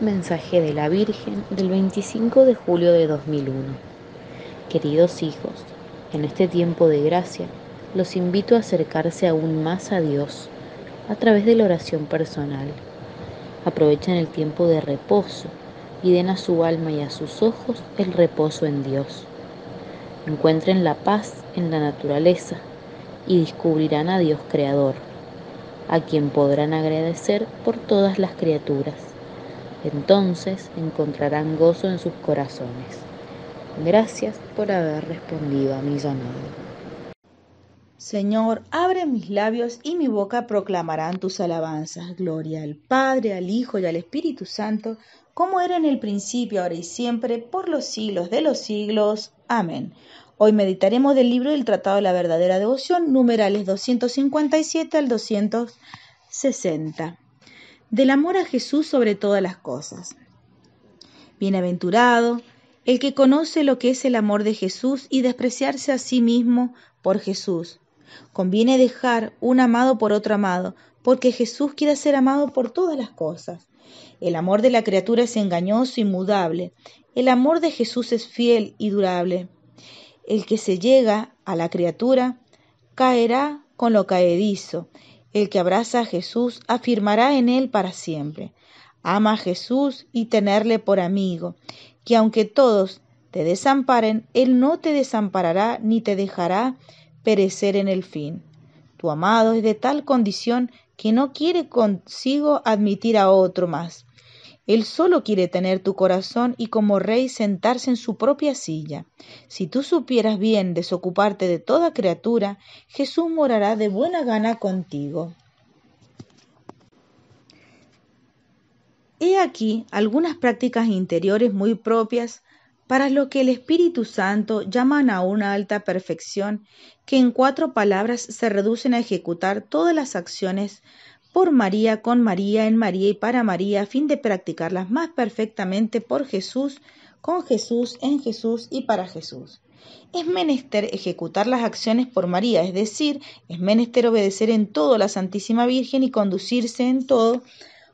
Mensaje de la Virgen del 25 de julio de 2001. Queridos hijos, en este tiempo de gracia, los invito a acercarse aún más a Dios a través de la oración personal. Aprovechen el tiempo de reposo y den a su alma y a sus ojos el reposo en Dios. Encuentren la paz en la naturaleza y descubrirán a Dios Creador, a quien podrán agradecer por todas las criaturas entonces encontrarán gozo en sus corazones. Gracias por haber respondido a mi llamado. Señor, abre mis labios y mi boca proclamarán tus alabanzas. Gloria al Padre, al Hijo y al Espíritu Santo, como era en el principio, ahora y siempre, por los siglos de los siglos. Amén. Hoy meditaremos del libro del Tratado de la Verdadera Devoción, numerales 257 al 260 del amor a Jesús sobre todas las cosas. Bienaventurado el que conoce lo que es el amor de Jesús y despreciarse a sí mismo por Jesús. Conviene dejar un amado por otro amado, porque Jesús quiere ser amado por todas las cosas. El amor de la criatura es engañoso y mudable. El amor de Jesús es fiel y durable. El que se llega a la criatura caerá con lo caedizo el que abraza a Jesús afirmará en él para siempre. Ama a Jesús y tenerle por amigo, que aunque todos te desamparen, Él no te desamparará ni te dejará perecer en el fin. Tu amado es de tal condición que no quiere consigo admitir a otro más. Él solo quiere tener tu corazón y como rey sentarse en su propia silla. Si tú supieras bien desocuparte de toda criatura, Jesús morará de buena gana contigo. He aquí algunas prácticas interiores muy propias para lo que el Espíritu Santo llaman a una alta perfección que en cuatro palabras se reducen a ejecutar todas las acciones por María, con María, en María y para María, a fin de practicarlas más perfectamente por Jesús, con Jesús, en Jesús y para Jesús. Es menester ejecutar las acciones por María, es decir, es menester obedecer en todo la Santísima Virgen y conducirse en todo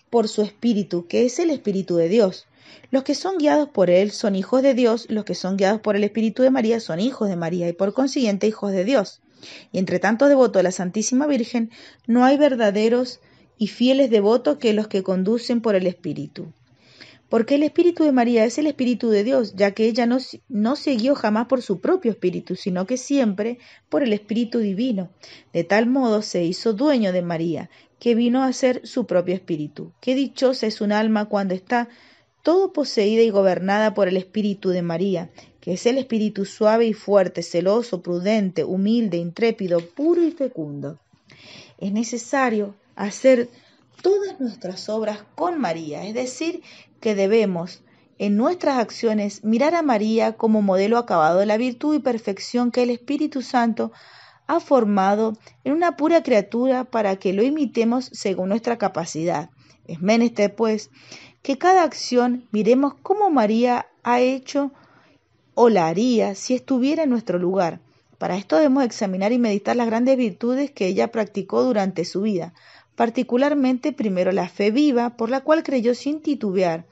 por su Espíritu, que es el Espíritu de Dios. Los que son guiados por Él son hijos de Dios, los que son guiados por el Espíritu de María son hijos de María y por consiguiente hijos de Dios. Y entre tanto devoto a la Santísima Virgen, no hay verdaderos y fieles devotos que los que conducen por el Espíritu. Porque el Espíritu de María es el Espíritu de Dios, ya que ella no, no se guió jamás por su propio Espíritu, sino que siempre por el Espíritu Divino. De tal modo se hizo dueño de María, que vino a ser su propio Espíritu. Qué dichosa es un alma cuando está todo poseída y gobernada por el Espíritu de María, que es el espíritu suave y fuerte, celoso, prudente, humilde, intrépido, puro y fecundo. Es necesario hacer todas nuestras obras con María, es decir, que debemos en nuestras acciones mirar a María como modelo acabado de la virtud y perfección que el Espíritu Santo ha formado en una pura criatura para que lo imitemos según nuestra capacidad. Es menester, pues, que cada acción miremos cómo María ha hecho o la haría si estuviera en nuestro lugar. Para esto debemos examinar y meditar las grandes virtudes que ella practicó durante su vida, particularmente primero la fe viva, por la cual creyó sin titubear,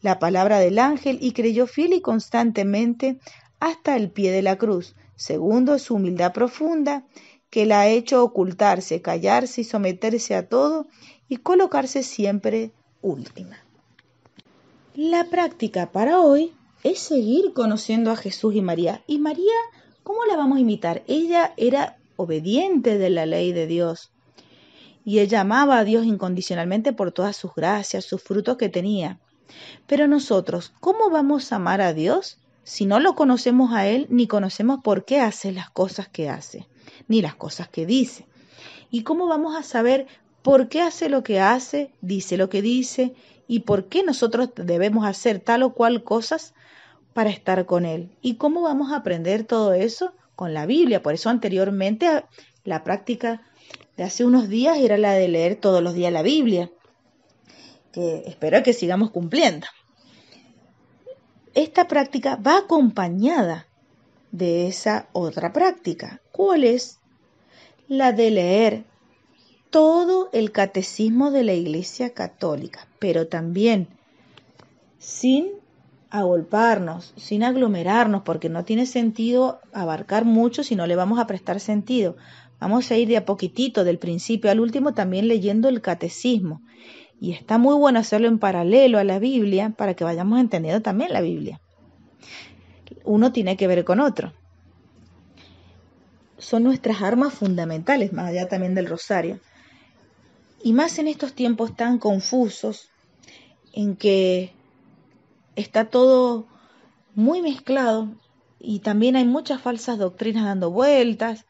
la palabra del ángel y creyó fiel y constantemente hasta el pie de la cruz. Segundo, su humildad profunda, que la ha hecho ocultarse, callarse y someterse a todo y colocarse siempre última. La práctica para hoy es seguir conociendo a Jesús y María. Y María, ¿cómo la vamos a imitar? Ella era obediente de la ley de Dios. Y ella amaba a Dios incondicionalmente por todas sus gracias, sus frutos que tenía. Pero nosotros, ¿cómo vamos a amar a Dios si no lo conocemos a Él, ni conocemos por qué hace las cosas que hace, ni las cosas que dice? ¿Y cómo vamos a saber por qué hace lo que hace, dice lo que dice, y por qué nosotros debemos hacer tal o cual cosas para estar con Él. ¿Y cómo vamos a aprender todo eso? Con la Biblia. Por eso anteriormente la práctica de hace unos días era la de leer todos los días la Biblia, que espero que sigamos cumpliendo. Esta práctica va acompañada de esa otra práctica. ¿Cuál es? La de leer todo el catecismo de la Iglesia Católica, pero también sin agolparnos, sin aglomerarnos, porque no tiene sentido abarcar mucho si no le vamos a prestar sentido. Vamos a ir de a poquitito, del principio al último, también leyendo el catecismo. Y está muy bueno hacerlo en paralelo a la Biblia para que vayamos entendiendo también la Biblia. Uno tiene que ver con otro. Son nuestras armas fundamentales, más allá también del rosario. Y más en estos tiempos tan confusos en que está todo muy mezclado y también hay muchas falsas doctrinas dando vueltas,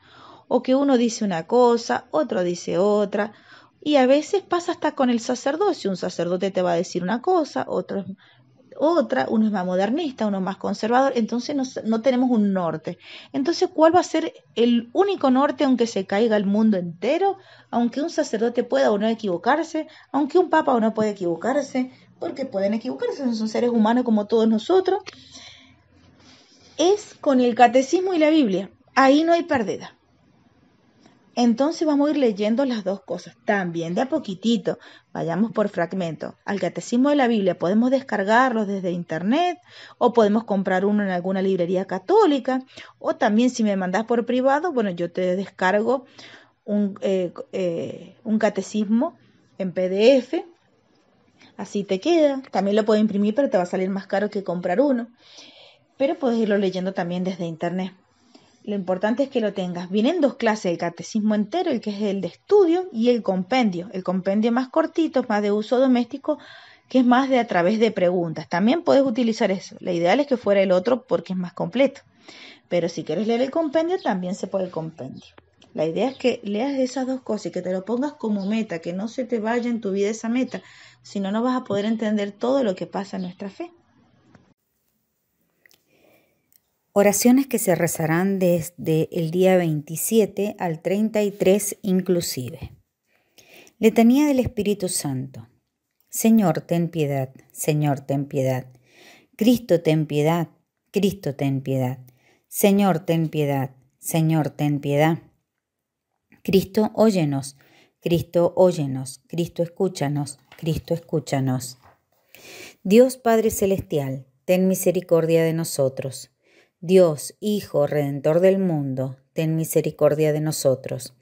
o que uno dice una cosa, otro dice otra, y a veces pasa hasta con el sacerdocio, un sacerdote te va a decir una cosa, otro otra, uno es más modernista, uno es más conservador, entonces no, tenemos un norte. Entonces, ¿cuál va a ser el único norte aunque se caiga el mundo entero? Aunque un sacerdote pueda o no equivocarse, aunque un papa o no pueda equivocarse, porque pueden equivocarse, son seres humanos como todos nosotros, es con el catecismo y la Biblia. Ahí no hay pérdida. Entonces vamos a ir leyendo las dos cosas, también de a poquitito, vayamos por fragmento. Al Catecismo de la Biblia podemos descargarlo desde internet o podemos comprar uno en alguna librería católica o también si me mandas por privado, bueno, yo te descargo un, eh, eh, un catecismo en PDF, así te queda. También lo puedo imprimir, pero te va a salir más caro que comprar uno. Pero puedes irlo leyendo también desde internet lo importante es que lo tengas. Vienen dos clases, el catecismo entero, el que es el de estudio, y el compendio. El compendio más cortito, más de uso doméstico, que es más de a través de preguntas. También puedes utilizar eso. La ideal es que fuera el otro porque es más completo. Pero si quieres leer el compendio, también se puede el compendio. La idea es que leas esas dos cosas y que te lo pongas como meta, que no se te vaya en tu vida esa meta, si no, no vas a poder entender todo lo que pasa en nuestra fe. Oraciones que se rezarán desde el día 27 al 33 inclusive. Letanía del Espíritu Santo. Señor, ten piedad, Señor, ten piedad. Cristo, ten piedad, Cristo, ten piedad. Señor, ten piedad, Señor, ten piedad. Cristo, óyenos, Cristo, óyenos, Cristo, escúchanos, Cristo, escúchanos. Dios Padre Celestial, ten misericordia de nosotros Dios, Hijo, Redentor del mundo, ten misericordia de nosotros.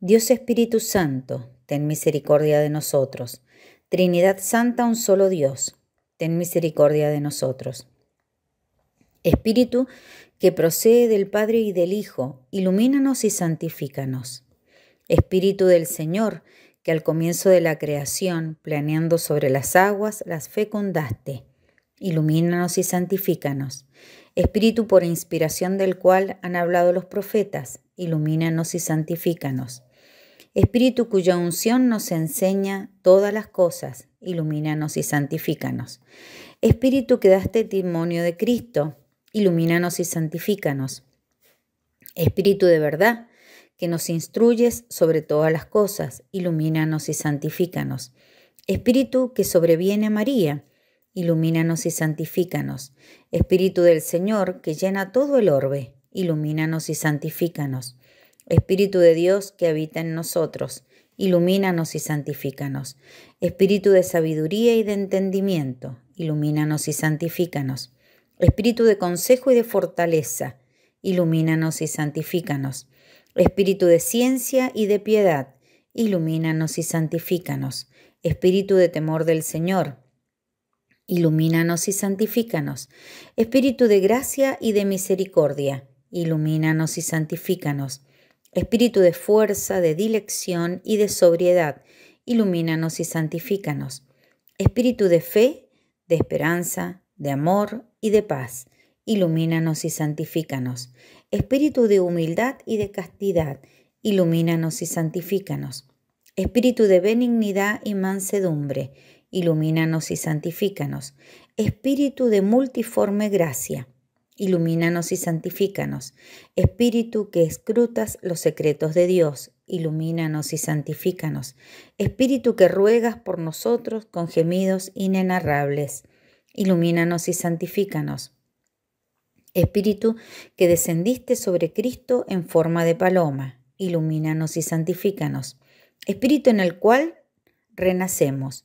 Dios Espíritu Santo, ten misericordia de nosotros. Trinidad Santa, un solo Dios, ten misericordia de nosotros. Espíritu que procede del Padre y del Hijo, ilumínanos y santifícanos. Espíritu del Señor, que al comienzo de la creación, planeando sobre las aguas, las fecundaste Ilumínanos y santifícanos. Espíritu por inspiración del cual han hablado los profetas, ilumínanos y santifícanos. Espíritu cuya unción nos enseña todas las cosas, ilumínanos y santifícanos. Espíritu que das testimonio de Cristo, ilumínanos y santifícanos. Espíritu de verdad, que nos instruyes sobre todas las cosas, ilumínanos y santifícanos. Espíritu que sobreviene a María, ilumínanos y santifícanos. Espíritu del Señor, que llena todo el orbe, ilumínanos y santifícanos. Espíritu de Dios, que habita en nosotros, ilumínanos y santifícanos. Espíritu de sabiduría y de entendimiento, ilumínanos y santifícanos. Espíritu de consejo y de fortaleza, ilumínanos y santifícanos. Espíritu de ciencia y de piedad, ilumínanos y santifícanos. Espíritu de temor del Señor, ilumínanos y santifícanos. Espíritu de gracia y de misericordia, ilumínanos y santifícanos. Espíritu de fuerza, de dilección y de sobriedad, ilumínanos y santifícanos. Espíritu de fe, de esperanza, de amor y de paz, ilumínanos y santifícanos. Espíritu de humildad y de castidad, ilumínanos y santifícanos. Espíritu de benignidad y mansedumbre, ilumínanos y santifícanos. Espíritu de multiforme gracia, ilumínanos y santifícanos. Espíritu que escrutas los secretos de Dios, ilumínanos y santifícanos. Espíritu que ruegas por nosotros con gemidos inenarrables, ilumínanos y santifícanos. Espíritu que descendiste sobre Cristo en forma de paloma, ilumínanos y santifícanos. Espíritu en el cual renacemos,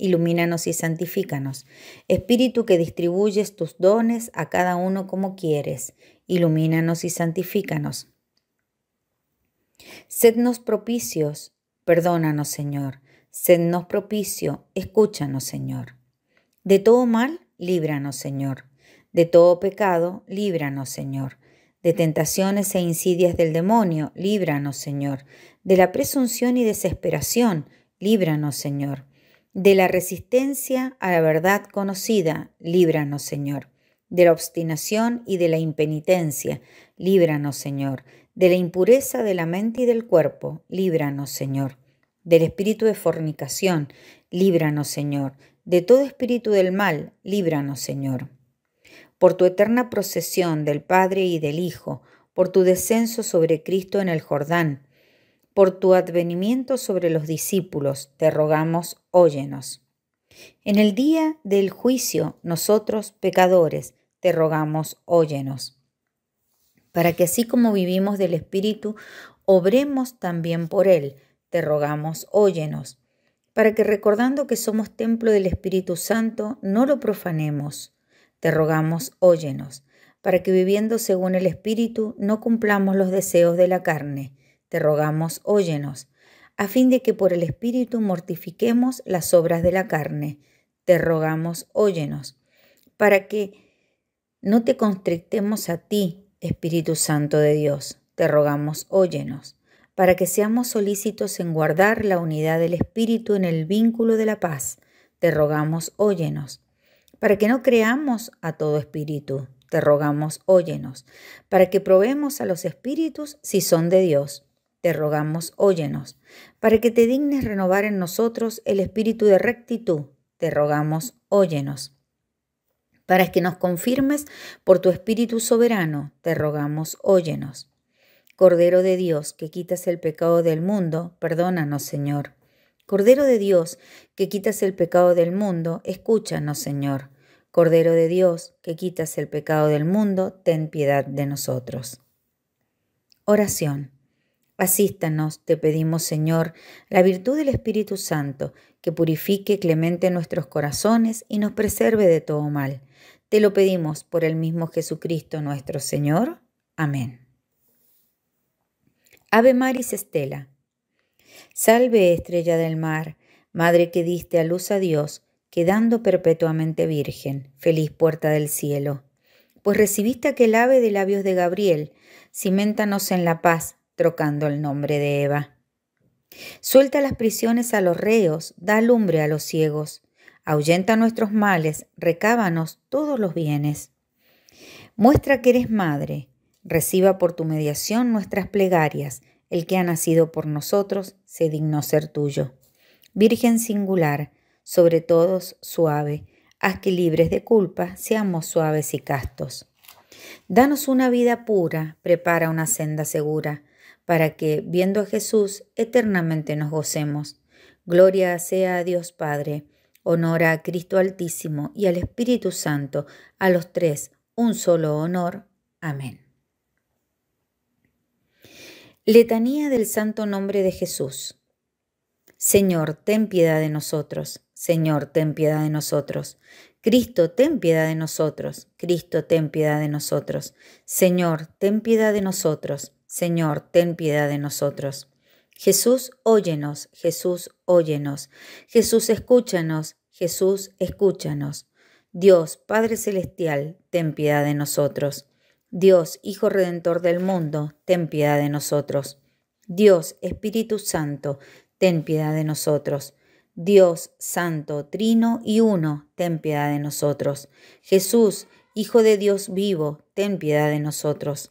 ilumínanos y santifícanos. Espíritu que distribuyes tus dones a cada uno como quieres, ilumínanos y santifícanos. Sednos propicios, perdónanos, Señor. Sednos propicio, escúchanos, Señor. De todo mal, líbranos, Señor. De todo pecado, líbranos, Señor. De tentaciones e insidias del demonio, líbranos, Señor. De la presunción y desesperación, líbranos, Señor de la resistencia a la verdad conocida, líbranos, Señor. De la obstinación y de la impenitencia, líbranos, Señor. De la impureza de la mente y del cuerpo, líbranos, Señor. Del espíritu de fornicación, líbranos, Señor. De todo espíritu del mal, líbranos, Señor. Por tu eterna procesión del Padre y del Hijo, por tu descenso sobre Cristo en el Jordán, por tu advenimiento sobre los discípulos, te rogamos, óyenos. En el día del juicio, nosotros, pecadores, te rogamos, óyenos. Para que así como vivimos del Espíritu, obremos también por Él, te rogamos, óyenos. Para que recordando que somos templo del Espíritu Santo, no lo profanemos, te rogamos, óyenos. Para que viviendo según el Espíritu, no cumplamos los deseos de la carne, te rogamos, óyenos, a fin de que por el Espíritu mortifiquemos las obras de la carne, te rogamos, óyenos, para que no te constrictemos a ti, Espíritu Santo de Dios, te rogamos, óyenos, para que seamos solícitos en guardar la unidad del Espíritu en el vínculo de la paz, te rogamos, óyenos, para que no creamos a todo espíritu, te rogamos, óyenos, para que probemos a los espíritus si son de Dios, te rogamos, óyenos, para que te dignes renovar en nosotros el espíritu de rectitud, te rogamos, óyenos. Para que nos confirmes por tu espíritu soberano, te rogamos, óyenos. Cordero de Dios, que quitas el pecado del mundo, perdónanos, Señor. Cordero de Dios, que quitas el pecado del mundo, escúchanos, Señor. Cordero de Dios, que quitas el pecado del mundo, ten piedad de nosotros. Oración. Asístanos, te pedimos Señor, la virtud del Espíritu Santo, que purifique clemente nuestros corazones y nos preserve de todo mal. Te lo pedimos por el mismo Jesucristo nuestro Señor. Amén. Ave Maris Estela. Salve estrella del mar, madre que diste a luz a Dios, quedando perpetuamente virgen, feliz puerta del cielo. Pues recibiste aquel ave de labios de Gabriel, cimentanos en la paz trocando el nombre de Eva. Suelta las prisiones a los reos, da lumbre a los ciegos, ahuyenta nuestros males, recábanos todos los bienes. Muestra que eres madre, reciba por tu mediación nuestras plegarias, el que ha nacido por nosotros se dignó ser tuyo. Virgen singular, sobre todos suave, haz que libres de culpa seamos suaves y castos. Danos una vida pura, prepara una senda segura, para que, viendo a Jesús, eternamente nos gocemos. Gloria sea a Dios Padre, honor a Cristo Altísimo y al Espíritu Santo, a los tres, un solo honor. Amén. Letanía del Santo Nombre de Jesús. Señor, ten piedad de nosotros. Señor, ten piedad de nosotros. Cristo, ten piedad de nosotros. Cristo, ten piedad de nosotros. Señor, ten piedad de nosotros. Señor, ten piedad de nosotros. Jesús, óyenos, Jesús, óyenos. Jesús, escúchanos, Jesús, escúchanos. Dios, Padre Celestial, ten piedad de nosotros. Dios, Hijo Redentor del mundo, ten piedad de nosotros. Dios, Espíritu Santo, ten piedad de nosotros. Dios, Santo, Trino y Uno, ten piedad de nosotros. Jesús, Hijo de Dios vivo, ten piedad de nosotros.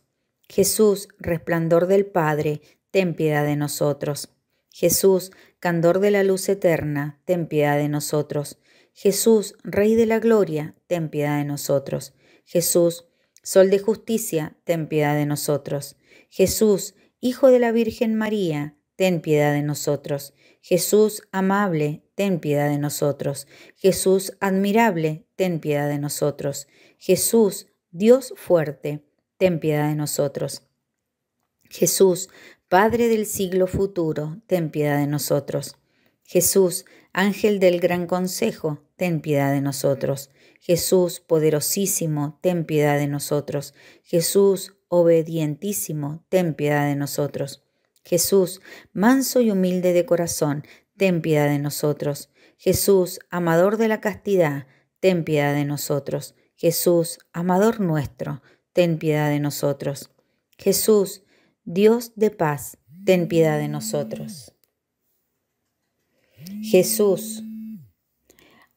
Jesús, resplandor del Padre, ten piedad de nosotros. Jesús, candor de la luz eterna, ten piedad de nosotros. Jesús, Rey de la Gloria, ten piedad de nosotros. Jesús, Sol de Justicia, ten piedad de nosotros. Jesús, Hijo de la Virgen María, ten piedad de nosotros. Jesús amable, ten piedad de nosotros. Jesús admirable, ten piedad de nosotros. Jesús, Dios fuerte, ten piedad de nosotros. Jesús, Padre del siglo futuro, ten piedad de nosotros. Jesús, Ángel del Gran Consejo, ten piedad de nosotros. Jesús, poderosísimo, ten piedad de nosotros. Jesús, obedientísimo, ten piedad de nosotros. Jesús, manso y humilde de corazón, ten piedad de nosotros. Jesús, amador de la castidad, ten piedad de nosotros. Jesús, amador nuestro, ten piedad de nosotros. Jesús, Dios de paz, ten piedad de nosotros. Jesús,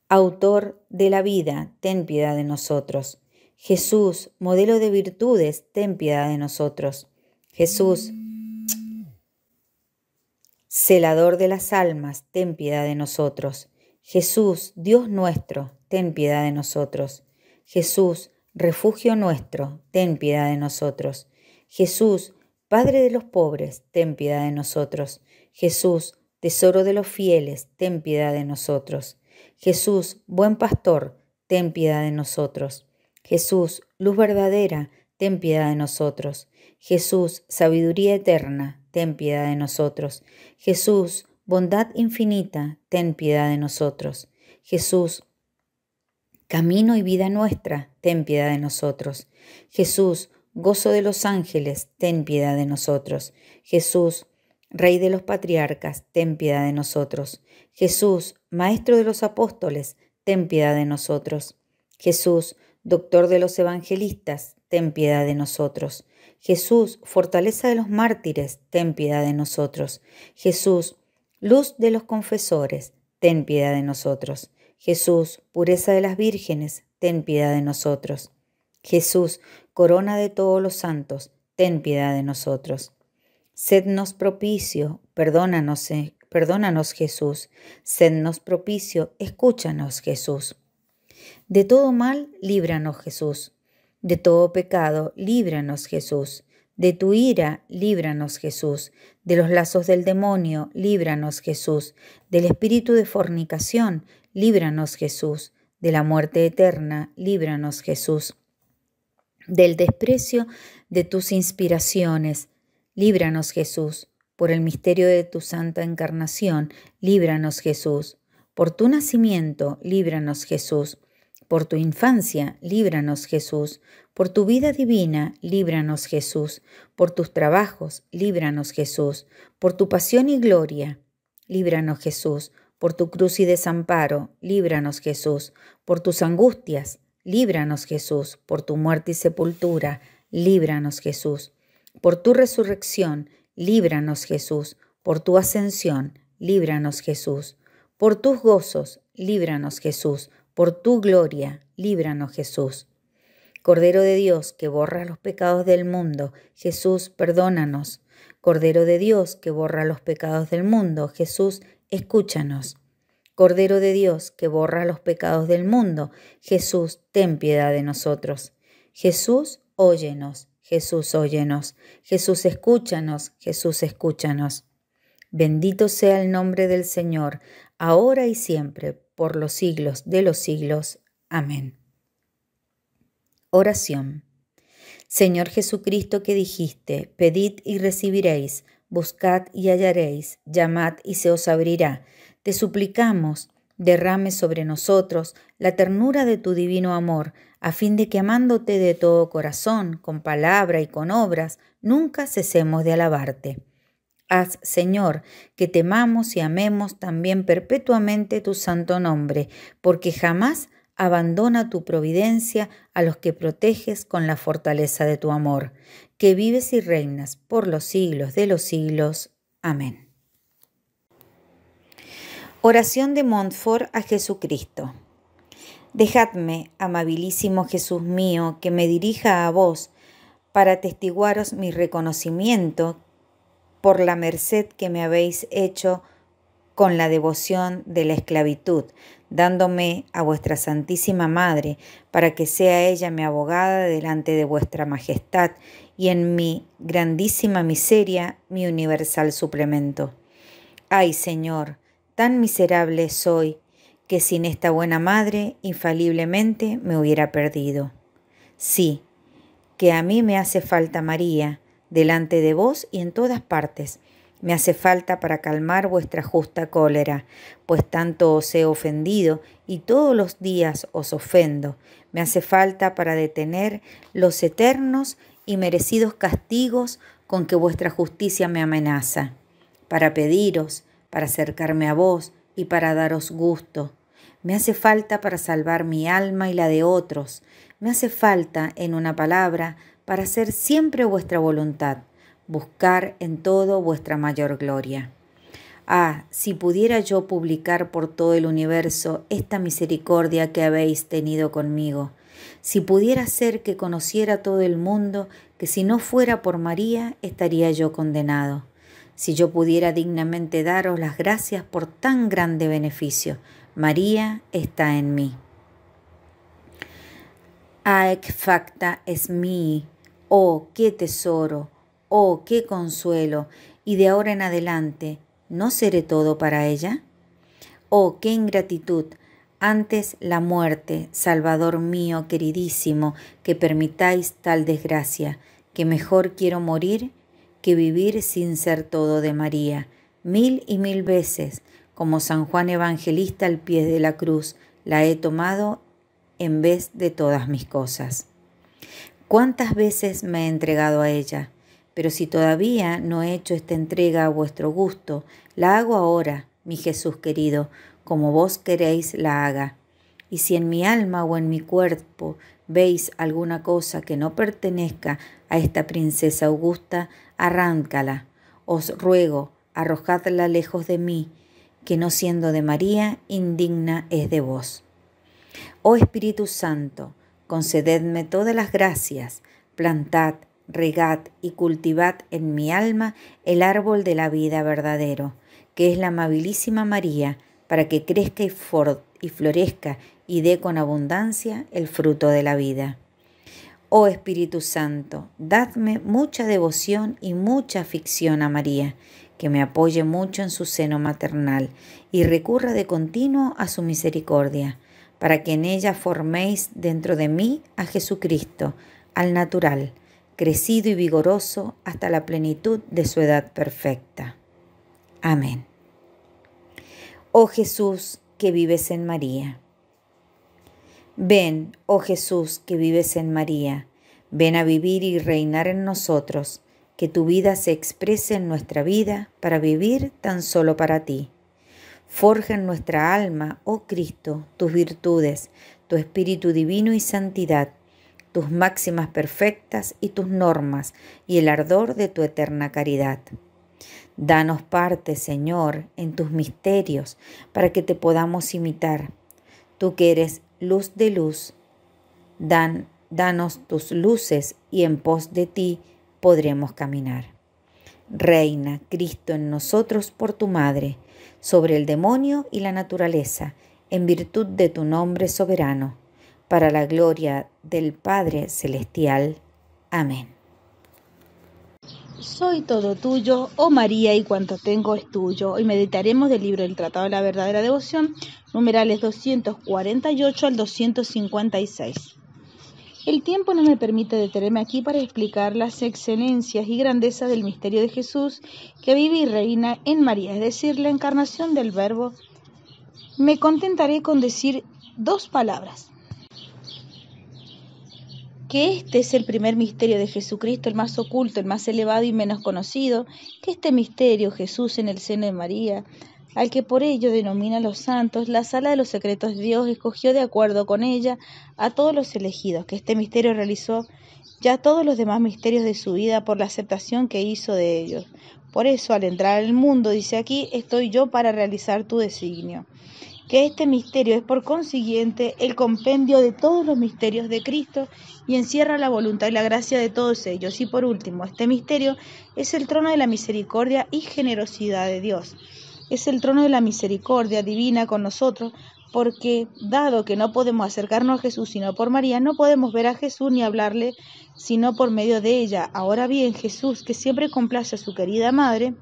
autor de la vida, ten piedad de nosotros. Jesús, modelo de virtudes, ten piedad de nosotros. Jesús, celador de las almas, ten piedad de nosotros. Jesús, Dios nuestro, ten piedad de nosotros. Jesús, refugio nuestro, ten piedad de nosotros. Jesús, Padre de los pobres, ten piedad de nosotros. Jesús, Tesoro de los fieles, ten piedad de nosotros. Jesús, Buen Pastor, ten piedad de nosotros. Jesús, Luz verdadera, ten piedad de nosotros. Jesús, Sabiduría eterna, ten piedad de nosotros. Jesús, Bondad infinita, ten piedad de nosotros. Jesús, camino y vida nuestra, ten piedad de nosotros. Jesús, gozo de los ángeles, ten piedad de nosotros. Jesús, Rey de los patriarcas, ten piedad de nosotros. Jesús, Maestro de los apóstoles, ten piedad de nosotros. Jesús, Doctor de los evangelistas, ten piedad de nosotros. Jesús, fortaleza de los mártires, ten piedad de nosotros. Jesús, luz de los confesores, ten piedad de nosotros. Jesús, pureza de las vírgenes, ten piedad de nosotros. Jesús, corona de todos los santos, ten piedad de nosotros. Sednos propicio, perdónanos, eh, perdónanos Jesús, sednos propicio, escúchanos Jesús. De todo mal, líbranos Jesús. De todo pecado, líbranos Jesús. De tu ira, líbranos Jesús. De los lazos del demonio, líbranos Jesús. Del espíritu de fornicación, líbranos Jesús, de la muerte eterna, líbranos Jesús, del desprecio de tus inspiraciones, líbranos Jesús, por el misterio de tu santa encarnación, líbranos Jesús, por tu nacimiento, líbranos Jesús, por tu infancia, líbranos Jesús, por tu vida divina, líbranos Jesús, por tus trabajos, líbranos Jesús, por tu pasión y gloria, líbranos Jesús, por tu cruz y desamparo, líbranos Jesús. Por tus angustias, líbranos Jesús. Por tu muerte y sepultura, líbranos Jesús. Por tu resurrección, líbranos Jesús. Por tu ascensión, líbranos Jesús. Por tus gozos, líbranos Jesús. Por tu gloria, líbranos Jesús. Cordero de Dios que borra los pecados del mundo, Jesús, perdónanos. Cordero de Dios que borra los pecados del mundo, Jesús, escúchanos. Cordero de Dios, que borra los pecados del mundo, Jesús, ten piedad de nosotros. Jesús, óyenos. Jesús, óyenos. Jesús, escúchanos. Jesús, escúchanos. Bendito sea el nombre del Señor, ahora y siempre, por los siglos de los siglos. Amén. Oración. Señor Jesucristo que dijiste, pedid y recibiréis buscad y hallaréis, llamad y se os abrirá. Te suplicamos, derrame sobre nosotros la ternura de tu divino amor, a fin de que amándote de todo corazón, con palabra y con obras, nunca cesemos de alabarte. Haz, Señor, que temamos y amemos también perpetuamente tu santo nombre, porque jamás abandona tu providencia a los que proteges con la fortaleza de tu amor que vives y reinas por los siglos de los siglos. Amén. Oración de Montfort a Jesucristo. Dejadme, amabilísimo Jesús mío, que me dirija a vos para testiguaros mi reconocimiento por la merced que me habéis hecho con la devoción de la esclavitud, dándome a vuestra Santísima Madre, para que sea ella mi abogada delante de vuestra Majestad y en mi grandísima miseria mi universal suplemento. Ay, Señor, tan miserable soy que sin esta buena madre infaliblemente me hubiera perdido. Sí, que a mí me hace falta María, delante de vos y en todas partes. Me hace falta para calmar vuestra justa cólera, pues tanto os he ofendido y todos los días os ofendo. Me hace falta para detener los eternos y merecidos castigos con que vuestra justicia me amenaza, para pediros, para acercarme a vos y para daros gusto. Me hace falta para salvar mi alma y la de otros. Me hace falta, en una palabra, para hacer siempre vuestra voluntad, buscar en todo vuestra mayor gloria. Ah, si pudiera yo publicar por todo el universo esta misericordia que habéis tenido conmigo, si pudiera ser que conociera todo el mundo, que si no fuera por María estaría yo condenado. Si yo pudiera dignamente daros las gracias por tan grande beneficio, María está en mí. Aec facta es mí! oh qué tesoro, oh qué consuelo, y de ahora en adelante, ¿no seré todo para ella? Oh qué ingratitud, antes la muerte, Salvador mío queridísimo, que permitáis tal desgracia, que mejor quiero morir que vivir sin ser todo de María, mil y mil veces, como San Juan Evangelista al pie de la cruz, la he tomado en vez de todas mis cosas. ¿Cuántas veces me he entregado a ella? Pero si todavía no he hecho esta entrega a vuestro gusto, la hago ahora, mi Jesús querido, como vos queréis la haga. Y si en mi alma o en mi cuerpo veis alguna cosa que no pertenezca a esta princesa augusta, arráncala. Os ruego, arrojadla lejos de mí, que no siendo de María, indigna es de vos. Oh Espíritu Santo, concededme todas las gracias, plantad, regad y cultivad en mi alma el árbol de la vida verdadero, que es la amabilísima María, para que crezca y, florezca y dé con abundancia el fruto de la vida. Oh Espíritu Santo, dadme mucha devoción y mucha afición a María, que me apoye mucho en su seno maternal y recurra de continuo a su misericordia, para que en ella forméis dentro de mí a Jesucristo, al natural, crecido y vigoroso hasta la plenitud de su edad perfecta. Amén oh Jesús que vives en María. Ven, oh Jesús que vives en María, ven a vivir y reinar en nosotros, que tu vida se exprese en nuestra vida para vivir tan solo para ti. Forja en nuestra alma, oh Cristo, tus virtudes, tu espíritu divino y santidad, tus máximas perfectas y tus normas, y el ardor de tu eterna caridad. Danos parte, Señor, en tus misterios, para que te podamos imitar. Tú que eres luz de luz, dan, danos tus luces y en pos de ti podremos caminar. Reina Cristo en nosotros por tu Madre, sobre el demonio y la naturaleza, en virtud de tu nombre soberano, para la gloria del Padre Celestial. Amén. Soy todo tuyo, oh María, y cuanto tengo es tuyo. Hoy meditaremos del libro El Tratado de la Verdadera Devoción, numerales 248 al 256. El tiempo no me permite detenerme aquí para explicar las excelencias y grandezas del misterio de Jesús que vive y reina en María, es decir, la encarnación del Verbo. Me contentaré con decir dos palabras que este es el primer misterio de Jesucristo, el más oculto, el más elevado y menos conocido, que este misterio, Jesús en el seno de María, al que por ello denomina los santos, la sala de los secretos de Dios escogió de acuerdo con ella a todos los elegidos, que este misterio realizó ya todos los demás misterios de su vida por la aceptación que hizo de ellos. Por eso, al entrar al mundo, dice aquí, estoy yo para realizar tu designio que este misterio es por consiguiente el compendio de todos los misterios de Cristo y encierra la voluntad y la gracia de todos ellos. Y por último, este misterio es el trono de la misericordia y generosidad de Dios. Es el trono de la misericordia divina con nosotros, porque dado que no podemos acercarnos a Jesús sino por María, no podemos ver a Jesús ni hablarle sino por medio de ella. Ahora bien, Jesús, que siempre complace a su querida madre,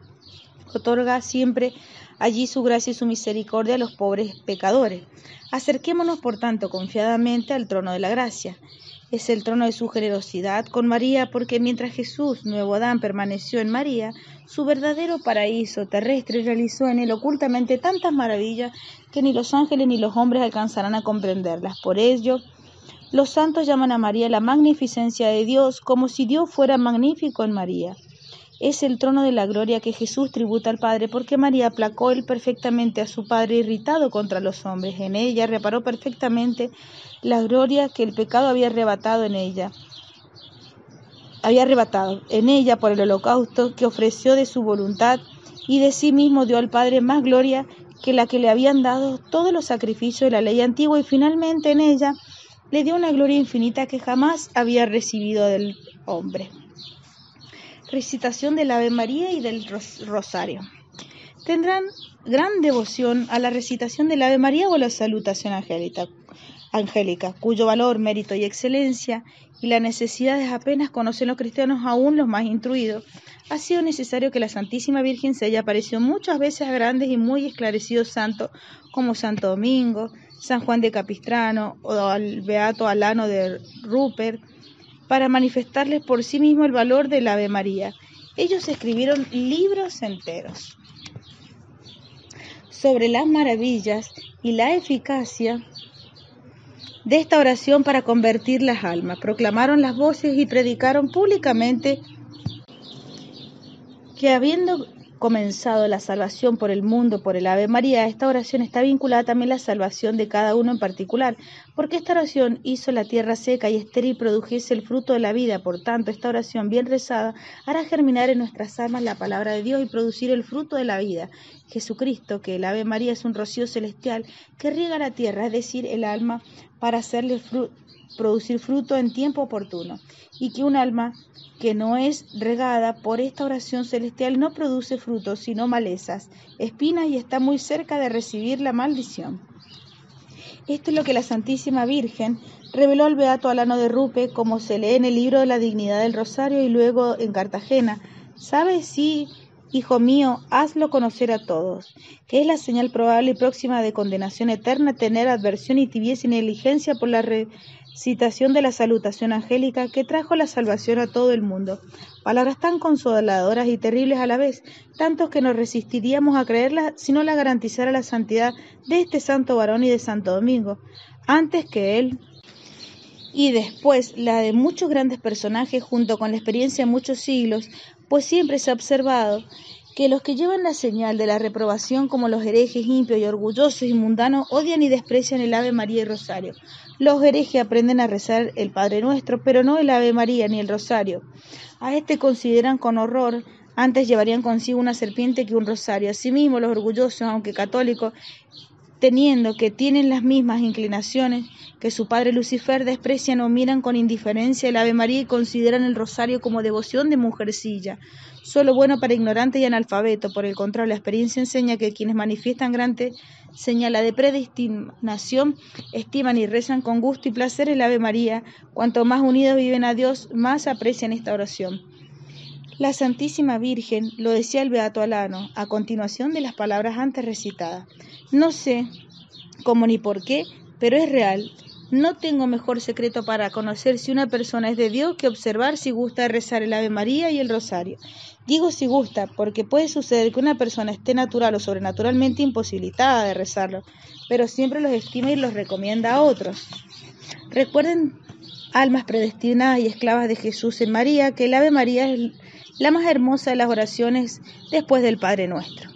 otorga siempre allí su gracia y su misericordia a los pobres pecadores. Acerquémonos, por tanto, confiadamente al trono de la gracia. Es el trono de su generosidad con María, porque mientras Jesús, nuevo Adán, permaneció en María, su verdadero paraíso terrestre realizó en él ocultamente tantas maravillas que ni los ángeles ni los hombres alcanzarán a comprenderlas. Por ello, los santos llaman a María la magnificencia de Dios, como si Dios fuera magnífico en María es el trono de la gloria que Jesús tributa al Padre, porque María aplacó él perfectamente a su Padre irritado contra los hombres. En ella reparó perfectamente la gloria que el pecado había arrebatado en ella. Había arrebatado en ella por el holocausto que ofreció de su voluntad y de sí mismo dio al Padre más gloria que la que le habían dado todos los sacrificios de la ley antigua y finalmente en ella le dio una gloria infinita que jamás había recibido del hombre recitación del Ave María y del Rosario. Tendrán gran devoción a la recitación del Ave María o la salutación angélica, cuyo valor, mérito y excelencia y las necesidades apenas conocen los cristianos aún los más instruidos, ha sido necesario que la Santísima Virgen se haya aparecido muchas veces a grandes y muy esclarecidos santos como Santo Domingo, San Juan de Capistrano o al Beato Alano de Rupert, para manifestarles por sí mismo el valor del Ave María. Ellos escribieron libros enteros sobre las maravillas y la eficacia de esta oración para convertir las almas. Proclamaron las voces y predicaron públicamente que habiendo comenzado la salvación por el mundo, por el Ave María, esta oración está vinculada también a la salvación de cada uno en particular, porque esta oración hizo la tierra seca y estéril produjese el fruto de la vida. Por tanto, esta oración bien rezada hará germinar en nuestras almas la palabra de Dios y producir el fruto de la vida. Jesucristo, que el Ave María es un rocío celestial que riega la tierra, es decir, el alma, para hacerle fruto producir fruto en tiempo oportuno, y que un alma que no es regada por esta oración celestial no produce frutos, sino malezas, espinas y está muy cerca de recibir la maldición. Esto es lo que la Santísima Virgen reveló al Beato Alano de Rupe, como se lee en el libro de la Dignidad del Rosario y luego en Cartagena. sabe si Hijo mío, hazlo conocer a todos, que es la señal probable y próxima de condenación eterna tener adversión y tibieza y negligencia por la citación de la salutación angélica que trajo la salvación a todo el mundo. Palabras tan consoladoras y terribles a la vez, tantos que nos resistiríamos a creerlas si no la garantizara la santidad de este santo varón y de Santo Domingo. Antes que él, y después la de muchos grandes personajes junto con la experiencia de muchos siglos, pues siempre se ha observado que los que llevan la señal de la reprobación como los herejes impios y orgullosos y mundanos odian y desprecian el Ave María y Rosario, los herejes aprenden a rezar el Padre Nuestro, pero no el Ave María ni el Rosario. A este consideran con horror antes llevarían consigo una serpiente que un rosario. Asimismo, los orgullosos, aunque católicos, teniendo que tienen las mismas inclinaciones que su padre Lucifer, desprecian o miran con indiferencia el Ave María y consideran el rosario como devoción de mujercilla, solo bueno para ignorante y analfabeto. Por el contrario, la experiencia enseña que quienes manifiestan grandes señala de predestinación, estiman y rezan con gusto y placer el Ave María. Cuanto más unidos viven a Dios, más aprecian esta oración. La Santísima Virgen, lo decía el Beato Alano, a continuación de las palabras antes recitadas. No sé cómo ni por qué, pero es real. No tengo mejor secreto para conocer si una persona es de Dios que observar si gusta rezar el Ave María y el Rosario. Digo si gusta, porque puede suceder que una persona esté natural o sobrenaturalmente imposibilitada de rezarlo, pero siempre los estima y los recomienda a otros. Recuerden, almas predestinadas y esclavas de Jesús en María, que el Ave María es la más hermosa de las oraciones después del Padre Nuestro.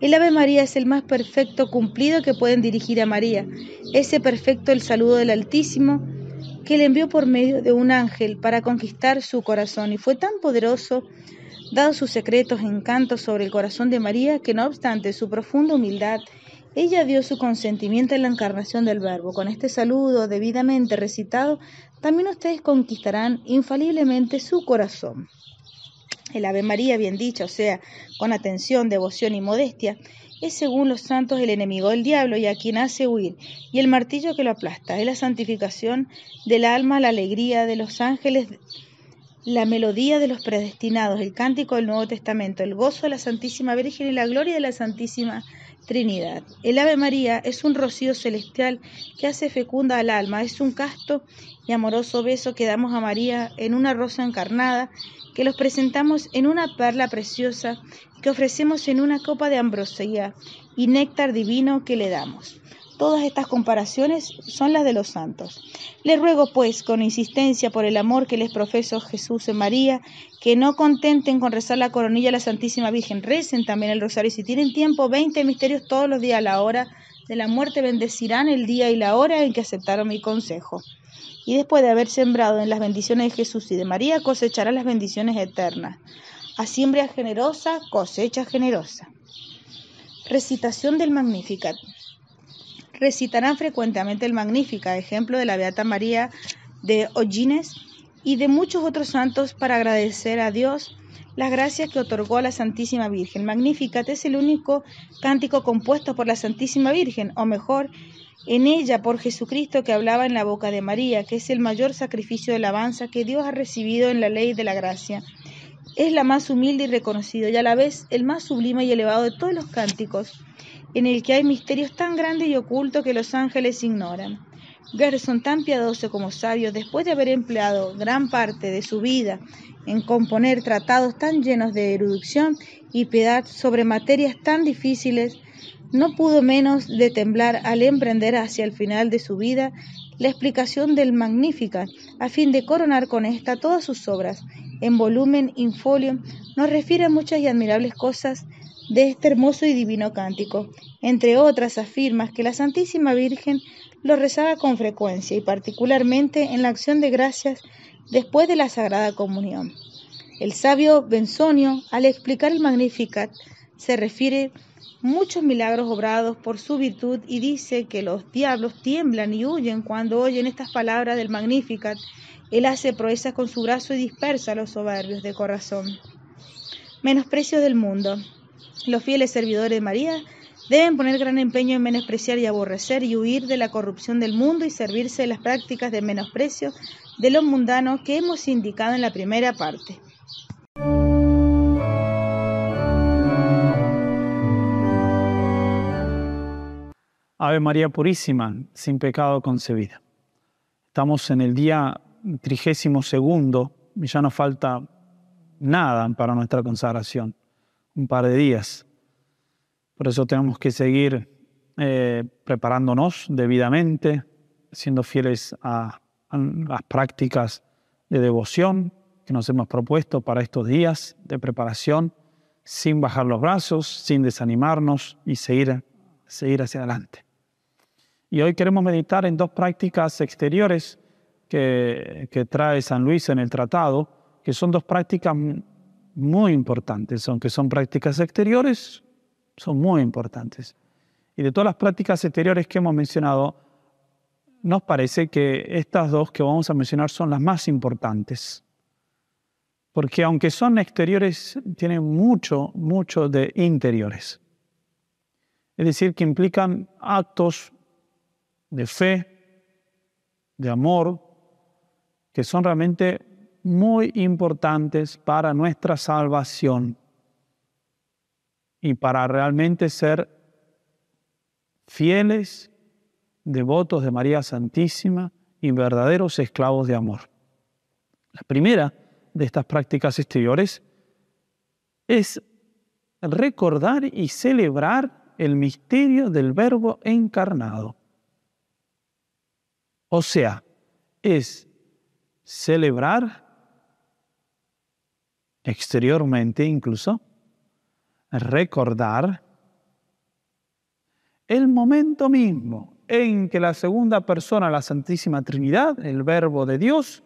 El Ave María es el más perfecto cumplido que pueden dirigir a María, ese perfecto el saludo del Altísimo, que le envió por medio de un ángel para conquistar su corazón y fue tan poderoso dan sus secretos encantos sobre el corazón de María, que no obstante su profunda humildad, ella dio su consentimiento en la encarnación del Verbo. Con este saludo debidamente recitado, también ustedes conquistarán infaliblemente su corazón. El Ave María, bien dicha, o sea, con atención, devoción y modestia, es según los santos el enemigo del diablo y a quien hace huir, y el martillo que lo aplasta. Es la santificación del alma, la alegría de los ángeles la melodía de los predestinados, el cántico del Nuevo Testamento, el gozo de la Santísima Virgen y la gloria de la Santísima Trinidad. El Ave María es un rocío celestial que hace fecunda al alma, es un casto y amoroso beso que damos a María en una rosa encarnada, que los presentamos en una perla preciosa, que ofrecemos en una copa de ambrosía y néctar divino que le damos todas estas comparaciones son las de los santos. Les ruego, pues, con insistencia, por el amor que les profeso Jesús y María, que no contenten con rezar la coronilla a la Santísima Virgen, recen también el rosario. Y si tienen tiempo, 20 misterios todos los días a la hora de la muerte, bendecirán el día y la hora en que aceptaron mi consejo. Y después de haber sembrado en las bendiciones de Jesús y de María, cosecharán las bendiciones eternas. A siembra generosa, cosecha generosa. Recitación del Magnificat recitarán frecuentemente el Magnífica, ejemplo de la Beata María de Ollines y de muchos otros santos para agradecer a Dios las gracias que otorgó a la Santísima Virgen. Magnífica es el único cántico compuesto por la Santísima Virgen, o mejor, en ella por Jesucristo que hablaba en la boca de María, que es el mayor sacrificio de alabanza que Dios ha recibido en la ley de la gracia. Es la más humilde y reconocida, y a la vez el más sublime y elevado de todos los cánticos en el que hay misterios tan grandes y ocultos que los ángeles ignoran. Gerson, tan piadoso como sabio, después de haber empleado gran parte de su vida en componer tratados tan llenos de erudición y piedad sobre materias tan difíciles, no pudo menos de temblar al emprender hacia el final de su vida la explicación del Magnífica, a fin de coronar con esta todas sus obras. En volumen, in folio, nos refiere a muchas y admirables cosas de este hermoso y divino cántico. Entre otras afirmas que la Santísima Virgen lo rezaba con frecuencia y particularmente en la acción de gracias después de la Sagrada Comunión. El sabio Benzonio, al explicar el Magnificat, se refiere muchos milagros obrados por su virtud y dice que los diablos tiemblan y huyen cuando oyen estas palabras del Magnificat. Él hace proezas con su brazo y dispersa a los soberbios de corazón. Menosprecio del mundo. Los fieles servidores de María deben poner gran empeño en menospreciar y aborrecer y huir de la corrupción del mundo y servirse de las prácticas de menosprecio de los mundanos que hemos indicado en la primera parte. Ave María Purísima, sin pecado concebida. Estamos en el día trigésimo segundo y ya no falta nada para nuestra consagración un par de días. Por eso tenemos que seguir eh, preparándonos debidamente, siendo fieles a, las prácticas de devoción que nos hemos propuesto para estos días de preparación, sin bajar los brazos, sin desanimarnos y seguir, seguir hacia adelante. Y hoy queremos meditar en dos prácticas exteriores que trae San Luis en el tratado, que son dos prácticas muy importantes, aunque son prácticas exteriores, son muy importantes. Y de todas las prácticas exteriores que hemos mencionado, nos parece que estas dos que vamos a mencionar son las más importantes. Porque aunque son exteriores, tienen mucho, mucho de interiores. Es decir, que implican actos de fe, de amor, que son realmente muy importantes para nuestra salvación y para realmente ser fieles, devotos de María Santísima y verdaderos esclavos de amor. La primera de estas prácticas exteriores es recordar y celebrar el misterio del verbo encarnado. O sea, es celebrar exteriormente incluso, recordar el momento mismo en que la segunda persona, la Santísima Trinidad, el Verbo de Dios,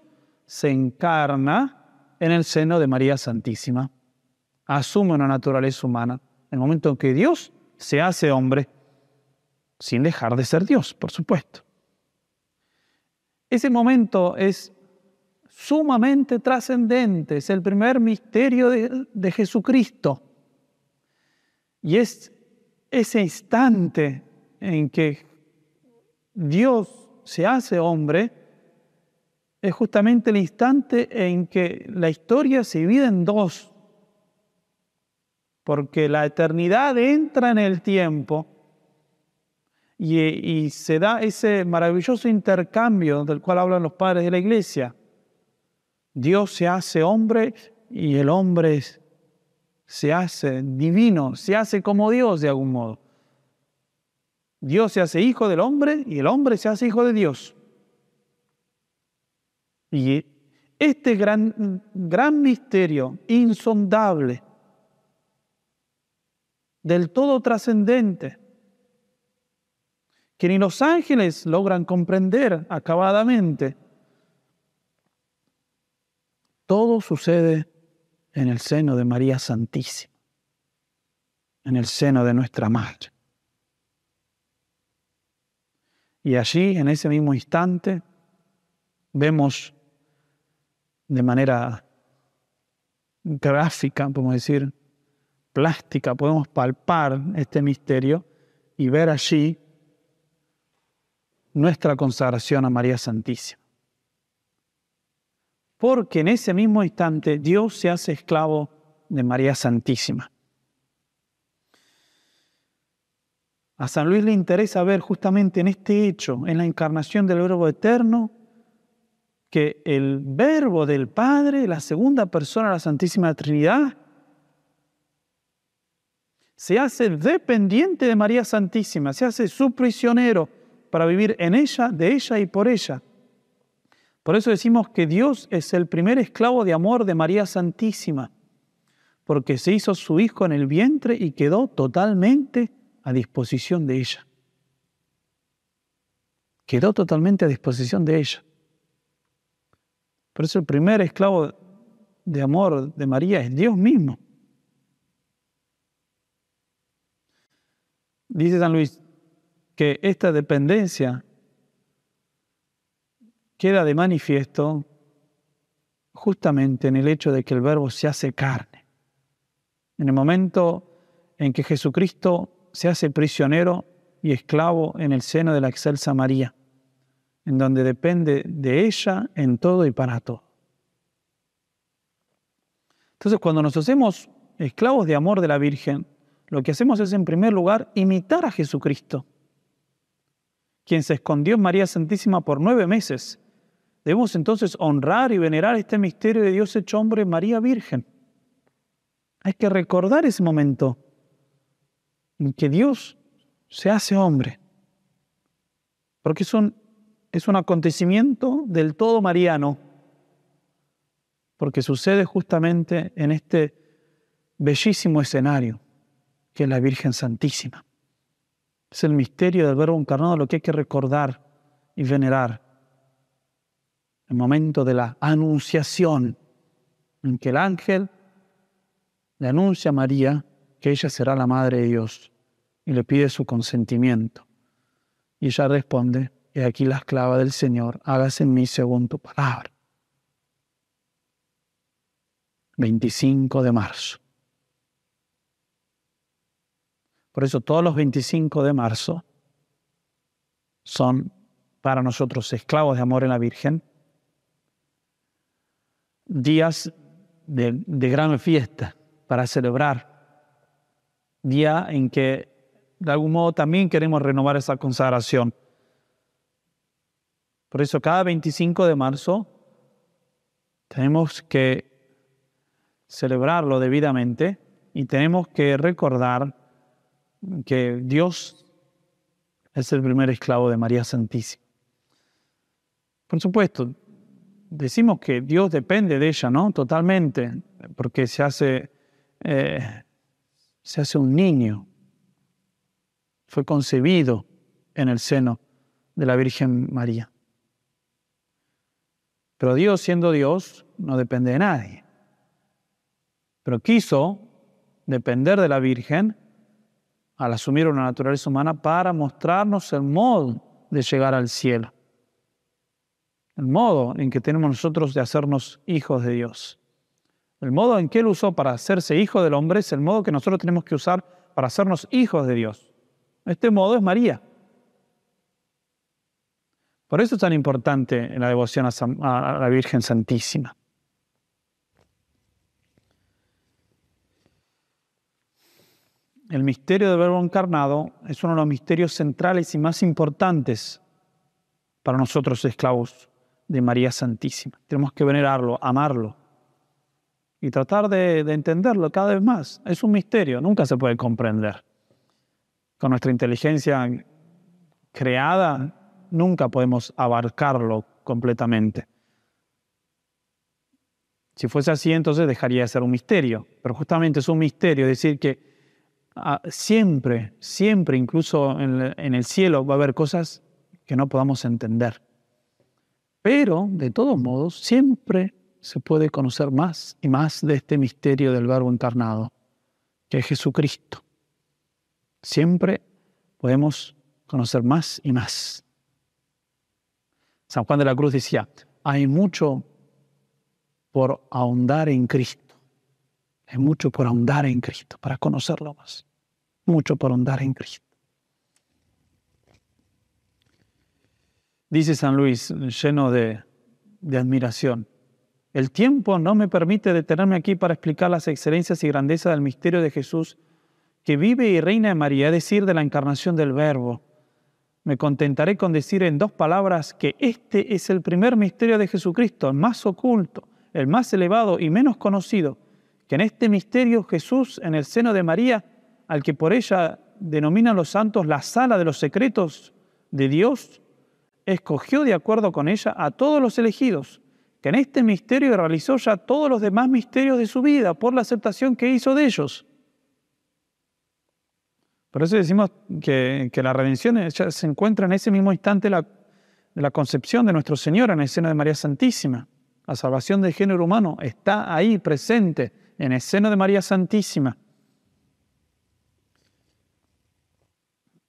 se encarna en el seno de María Santísima, asume una naturaleza humana, el momento en que Dios se hace hombre, sin dejar de ser Dios, por supuesto. Ese momento es sumamente trascendente, es el primer misterio de, Jesucristo. Y es ese instante en que Dios se hace hombre, es justamente el instante en que la historia se divide en dos, porque la eternidad entra en el tiempo y se da ese maravilloso intercambio del cual hablan los padres de la iglesia Dios se hace hombre y el hombre se hace divino, se hace como Dios de algún modo. Dios se hace hijo del hombre y el hombre se hace hijo de Dios. Y este gran, gran misterio insondable, del todo trascendente, que ni los ángeles logran comprender acabadamente, todo sucede en el seno de María Santísima, en el seno de nuestra Madre. Y allí, en ese mismo instante, vemos de manera gráfica, podemos decir, plástica, podemos palpar este misterio y ver allí nuestra consagración a María Santísima porque en ese mismo instante Dios se hace esclavo de María Santísima. A San Luis le interesa ver justamente en este hecho, en la encarnación del Verbo Eterno, que el Verbo del Padre, la segunda persona de la Santísima Trinidad, se hace dependiente de María Santísima, se hace su prisionero para vivir en ella, de ella y por ella. Por eso decimos que Dios es el primer esclavo de amor de María Santísima, porque se hizo su hijo en el vientre y quedó totalmente a disposición de ella. Quedó totalmente a disposición de ella. Por eso el primer esclavo de amor de María es Dios mismo. Dice San Luis que esta dependencia queda de manifiesto justamente en el hecho de que el verbo se hace carne. En el momento en que Jesucristo se hace prisionero y esclavo en el seno de la excelsa María, en donde depende de ella en todo y para todo. Entonces, cuando nos hacemos esclavos de amor de la Virgen, lo que hacemos es, en primer lugar, imitar a Jesucristo, quien se escondió en María Santísima por nueve meses Debemos entonces honrar y venerar este misterio de Dios hecho hombre, María Virgen. Hay que recordar ese momento en que Dios se hace hombre, porque es un, es un acontecimiento del todo mariano, porque sucede justamente en este bellísimo escenario que es la Virgen Santísima. Es el misterio del Verbo encarnado lo que hay que recordar y venerar el momento de la anunciación, en que el ángel le anuncia a María que ella será la madre de Dios y le pide su consentimiento. Y ella responde, he aquí la esclava del Señor, hágase en mí según tu palabra. 25 de marzo. Por eso todos los 25 de marzo son para nosotros esclavos de amor en la Virgen, días de, gran fiesta para celebrar, día en que de algún modo también queremos renovar esa consagración. Por eso cada 25 de marzo tenemos que celebrarlo debidamente y tenemos que recordar que Dios es el primer esclavo de María Santísima. Por supuesto, decimos que Dios depende de ella, ¿no? Totalmente, porque se hace, eh, se hace un niño. Fue concebido en el seno de la Virgen María. Pero Dios, siendo Dios, no depende de nadie. Pero quiso depender de la Virgen al asumir una naturaleza humana para mostrarnos el modo de llegar al cielo el modo en que tenemos nosotros de hacernos hijos de Dios. El modo en que Él usó para hacerse hijo del hombre es el modo que nosotros tenemos que usar para hacernos hijos de Dios. Este modo es María. Por eso es tan importante la devoción a, a la Virgen Santísima. El misterio del Verbo encarnado es uno de los misterios centrales y más importantes para nosotros esclavos de María Santísima. Tenemos que venerarlo, amarlo y tratar de, entenderlo cada vez más. Es un misterio, nunca se puede comprender. Con nuestra inteligencia creada, nunca podemos abarcarlo completamente. Si fuese así, entonces dejaría de ser un misterio. Pero justamente es un misterio decir que ah, siempre, siempre, incluso en el cielo, va a haber cosas que no podamos entender pero, de todos modos, siempre se puede conocer más y más de este misterio del Verbo encarnado, que es Jesucristo. Siempre podemos conocer más y más. San Juan de la Cruz decía, hay mucho por ahondar en Cristo. Hay mucho por ahondar en Cristo, para conocerlo más. Mucho por ahondar en Cristo. Dice San Luis, lleno de, admiración. El tiempo no me permite detenerme aquí para explicar las excelencias y grandezas del misterio de Jesús que vive y reina en María, es decir, de la encarnación del Verbo. Me contentaré con decir en dos palabras que este es el primer misterio de Jesucristo, el más oculto, el más elevado y menos conocido, que en este misterio Jesús en el seno de María, al que por ella denominan los santos la sala de los secretos de Dios, escogió de acuerdo con ella a todos los elegidos, que en este misterio realizó ya todos los demás misterios de su vida por la aceptación que hizo de ellos. Por eso decimos que, la redención se encuentra en ese mismo instante la, la concepción de nuestro Señor en la escena de María Santísima. La salvación del género humano está ahí presente en escena de María Santísima.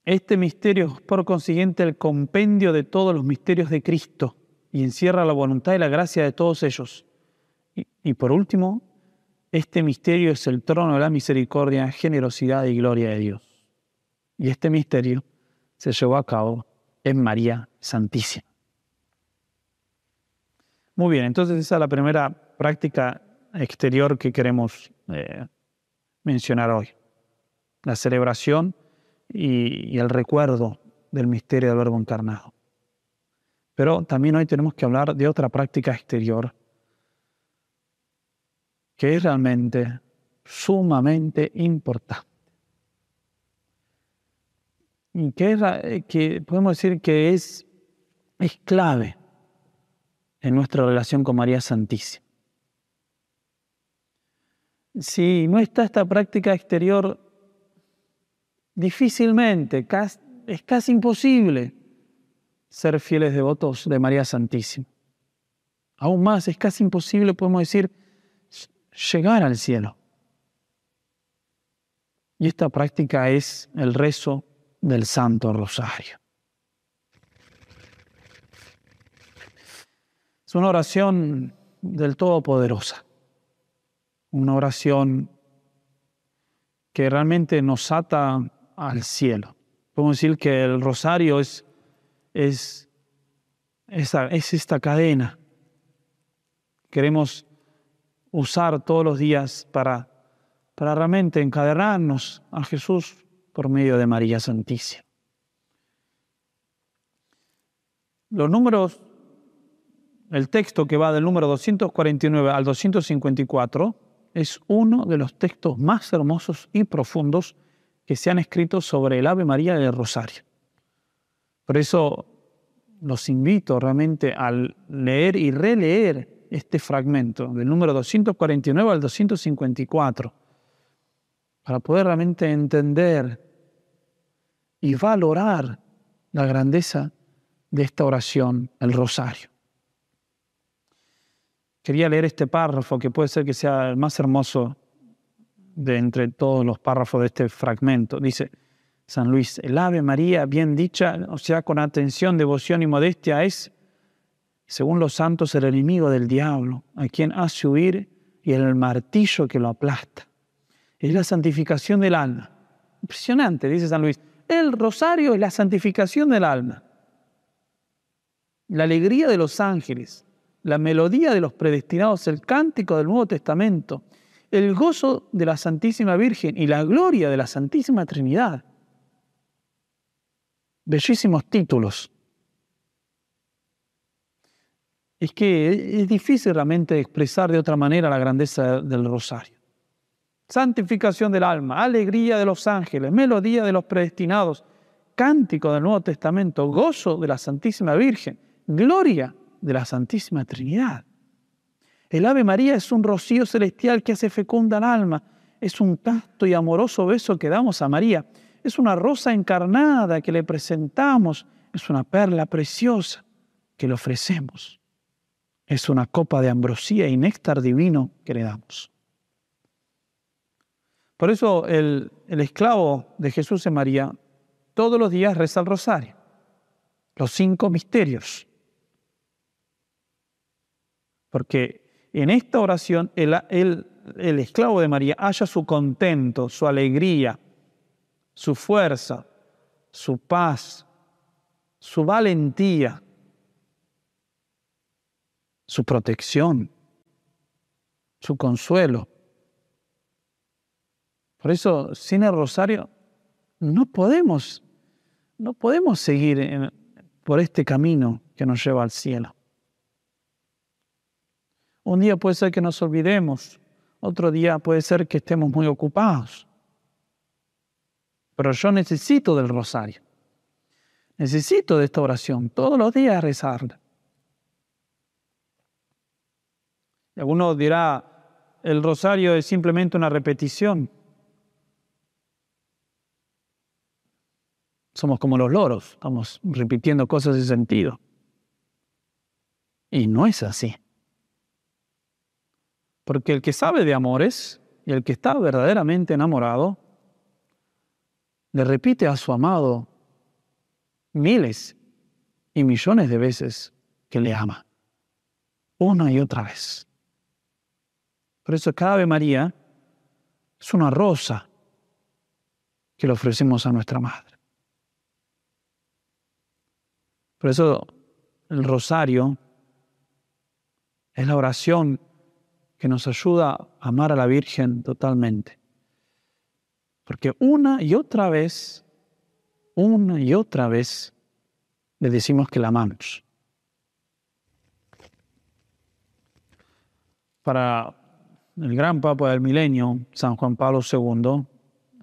Este misterio es por consiguiente el compendio de todos los misterios de Cristo y encierra la voluntad y la gracia de todos ellos. Y, por último, este misterio es el trono de la misericordia, generosidad y gloria de Dios. Y este misterio se llevó a cabo en María Santísima. Muy bien, entonces esa es la primera práctica exterior que queremos eh, mencionar hoy. La celebración y, el recuerdo del misterio del Verbo encarnado. Pero también hoy tenemos que hablar de otra práctica exterior que es realmente sumamente importante. Y que, eh, que podemos decir que es, es clave en nuestra relación con María Santísima. Si no está esta práctica exterior, difícilmente, es casi imposible ser fieles devotos de María Santísima. Aún más, es casi imposible, podemos decir, llegar al cielo. Y esta práctica es el rezo del Santo Rosario. Es una oración del Todopoderosa, una oración que realmente nos ata al cielo. Podemos decir que el rosario es, es, es esta cadena. Queremos usar todos los días para, para realmente encadenarnos a Jesús por medio de María Santísima. Los números, el texto que va del número 249 al 254 es uno de los textos más hermosos y profundos que se han escrito sobre el Ave María del Rosario. Por eso los invito realmente a leer y releer este fragmento del número 249 al 254 para poder realmente entender y valorar la grandeza de esta oración, el rosario. Quería leer este párrafo que puede ser que sea el más hermoso de entre todos los párrafos de este fragmento. Dice San Luis, el Ave María, bien dicha, o sea, con atención, devoción y modestia, es, según los santos, el enemigo del diablo, a quien hace huir y el martillo que lo aplasta. Es la santificación del alma. Impresionante, dice San Luis. El rosario es la santificación del alma. La alegría de los ángeles, la melodía de los predestinados, el cántico del Nuevo Testamento, el gozo de la Santísima Virgen y la gloria de la Santísima Trinidad. Bellísimos títulos. Es que es difícil realmente expresar de otra manera la grandeza del rosario. Santificación del alma, alegría de los ángeles, melodía de los predestinados, cántico del Nuevo Testamento, gozo de la Santísima Virgen, gloria de la Santísima Trinidad. El Ave María es un rocío celestial que hace fecunda al alma, es un casto y amoroso beso que damos a María, es una rosa encarnada que le presentamos, es una perla preciosa que le ofrecemos, es una copa de ambrosía y néctar divino que le damos. Por eso el, el esclavo de Jesús en María todos los días reza el rosario, los cinco misterios, porque en esta oración el, esclavo de María haya su contento, su alegría, su fuerza, su paz, su valentía, su protección, su consuelo. Por eso, sin el rosario, no podemos, no podemos seguir por este camino que nos lleva al cielo. Un día puede ser que nos olvidemos, otro día puede ser que estemos muy ocupados. Pero yo necesito del rosario. Necesito de esta oración, todos los días rezarla. Y alguno dirá, el rosario es simplemente una repetición. Somos como los loros, estamos repitiendo cosas sin sentido. Y no es así. Porque el que sabe de amores y el que está verdaderamente enamorado, le repite a su amado miles y millones de veces que le ama, una y otra vez. Por eso cada Ave María es una rosa que le ofrecemos a nuestra Madre. Por eso el rosario es la oración que nos ayuda a amar a la Virgen totalmente. Porque una y otra vez, una y otra vez, le decimos que la amamos. Para el gran Papa del Milenio, San Juan Pablo II,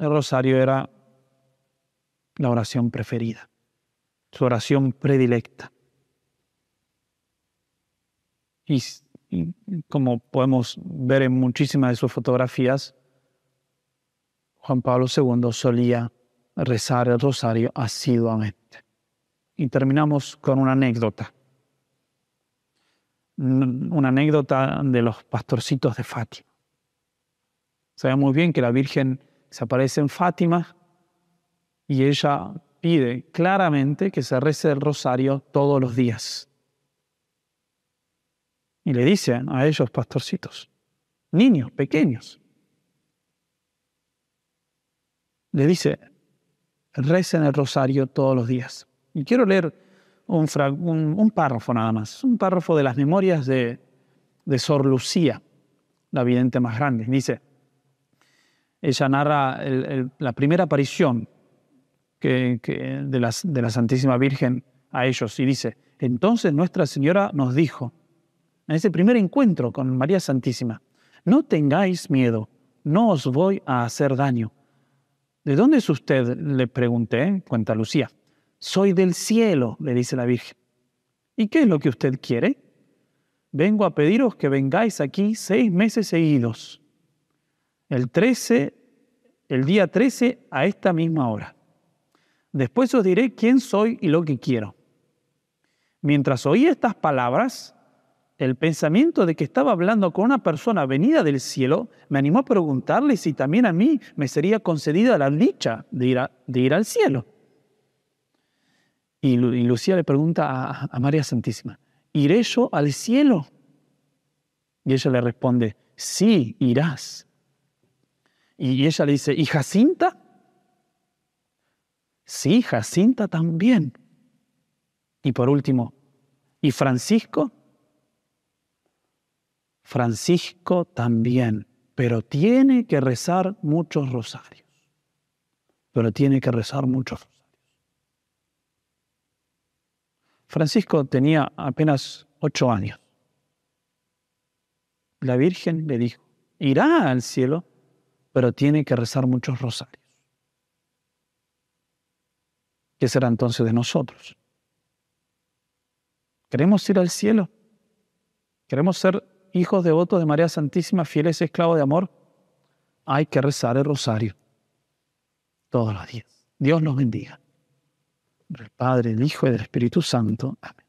el rosario era la oración preferida, su oración predilecta. Y como podemos ver en muchísimas de sus fotografías, Juan Pablo II solía rezar el rosario asiduamente. Y terminamos con una anécdota. Una anécdota de los pastorcitos de Fátima. Sabemos muy bien que la Virgen se aparece en Fátima y ella pide claramente que se rece el rosario todos los días. Y le dicen a ellos, pastorcitos, niños pequeños, le dice, recen el rosario todos los días. Y quiero leer un, párrafo nada más, un párrafo de las memorias de, de Sor Lucía, la vidente más grande. Dice, ella narra la primera aparición de, la, de la Santísima Virgen a ellos y dice, entonces Nuestra Señora nos dijo, en ese primer encuentro con María Santísima. No tengáis miedo, no os voy a hacer daño. ¿De dónde es usted? le pregunté, cuenta Lucía. Soy del cielo, le dice la Virgen. ¿Y qué es lo que usted quiere? Vengo a pediros que vengáis aquí seis meses seguidos. El 13, el día 13 a esta misma hora. Después os diré quién soy y lo que quiero. Mientras oí estas palabras, el pensamiento de que estaba hablando con una persona venida del cielo me animó a preguntarle si también a mí me sería concedida la dicha de ir, al cielo. Y, Lucía le pregunta a, a María Santísima, ¿iré yo al cielo? Y ella le responde, sí, irás. Y ella le dice, ¿y Jacinta? Sí, Jacinta también. Y por último, ¿y Francisco? Francisco también, pero tiene que rezar muchos rosarios. Pero tiene que rezar muchos rosarios. Francisco tenía apenas ocho años. La Virgen le dijo, irá al cielo, pero tiene que rezar muchos rosarios. ¿Qué será entonces de nosotros? ¿Queremos ir al cielo? ¿Queremos ser hijos devotos de María Santísima, fieles esclavos de amor, hay que rezar el rosario todos los días. Dios los bendiga. El Padre, el Hijo y del Espíritu Santo. Amén.